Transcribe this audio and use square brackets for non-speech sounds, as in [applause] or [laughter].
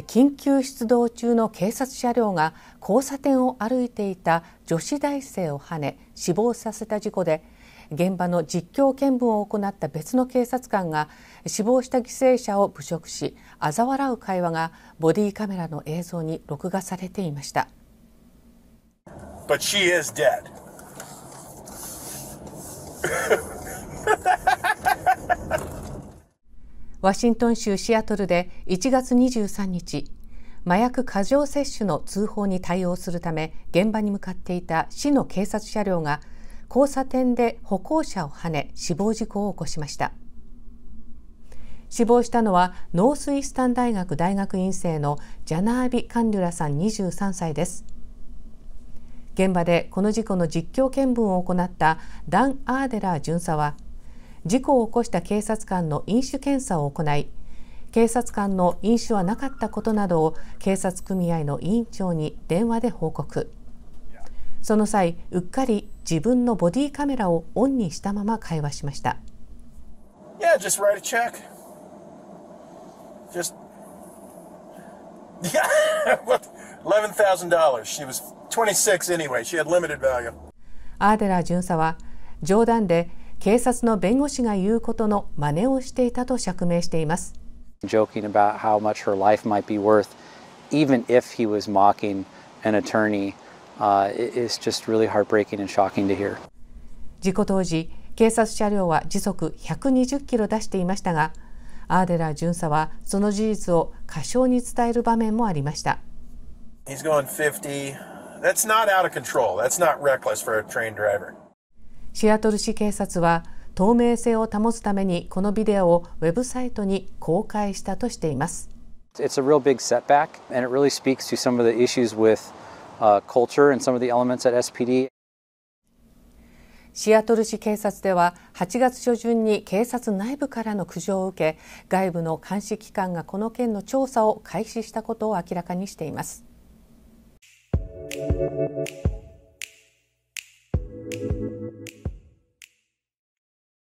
緊急出動中の警察車両が交差点を歩いていた女子大生をはね死亡させた事故で現場の実況見分を行った別の警察官が死亡した犠牲者を侮辱し嘲笑う会話がボディカメラの映像に録画されていました。[laughs] ワシントン州シアトルで1月23日麻薬過剰摂取の通報に対応するため現場に向かっていた市の警察車両が交差点で歩行者をはね死亡事故を起こしました死亡したのはノースイスタン大学大学院生のジャナービ・カンデュラさん23歳です現場でこの事故の実況見分を行ったダン・アーデラー巡査は事故を起こした警察官の飲酒検査を行い警察官の飲酒はなかったことなどを警察組合の委員長に電話で報告その際うっかり自分のボディーカメラをオンにしたまま会話しました [laughs] アーデラ巡査は冗談で警察の弁護士が言うことの真似をしていたと釈明しています。joking about how much her life might be worth, even if he was mocking an attorney, uh, is just really heartbreaking and shocking to hear. 事故当時、警察車両は時速120キロ出していましたが、アーデラ巡査はその事実を過小に伝える場面もありました。He's going 50. That's not out of control. That's not reckless for a train driver. シアトル市警察は透明性を保つためにこのビデオをウェブサイトに公開したとしています。シアトル市警察では8月初旬に警察内部からの苦情を受け外部の監視機関がこの件の調査を開始したことを明らかにしています。